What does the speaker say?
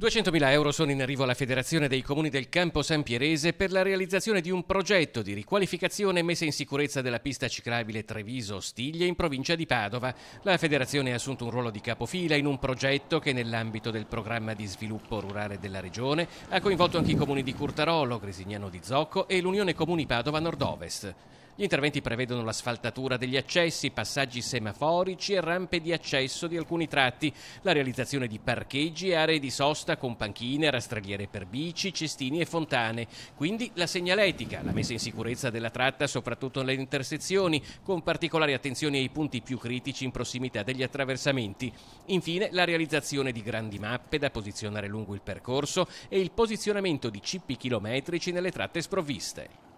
200.000 euro sono in arrivo alla Federazione dei Comuni del Campo San Pierese per la realizzazione di un progetto di riqualificazione e messa in sicurezza della pista ciclabile Treviso-Stiglie in provincia di Padova. La Federazione ha assunto un ruolo di capofila in un progetto che nell'ambito del programma di sviluppo rurale della Regione ha coinvolto anche i comuni di Curtarolo, Gresignano di Zocco e l'Unione Comuni Padova Nord-Ovest. Gli interventi prevedono l'asfaltatura degli accessi, passaggi semaforici e rampe di accesso di alcuni tratti, la realizzazione di parcheggi e aree di sosta con panchine, rastrelliere per bici, cestini e fontane. Quindi la segnaletica, la messa in sicurezza della tratta soprattutto nelle intersezioni, con particolare attenzione ai punti più critici in prossimità degli attraversamenti. Infine la realizzazione di grandi mappe da posizionare lungo il percorso e il posizionamento di cippi chilometrici nelle tratte sprovviste.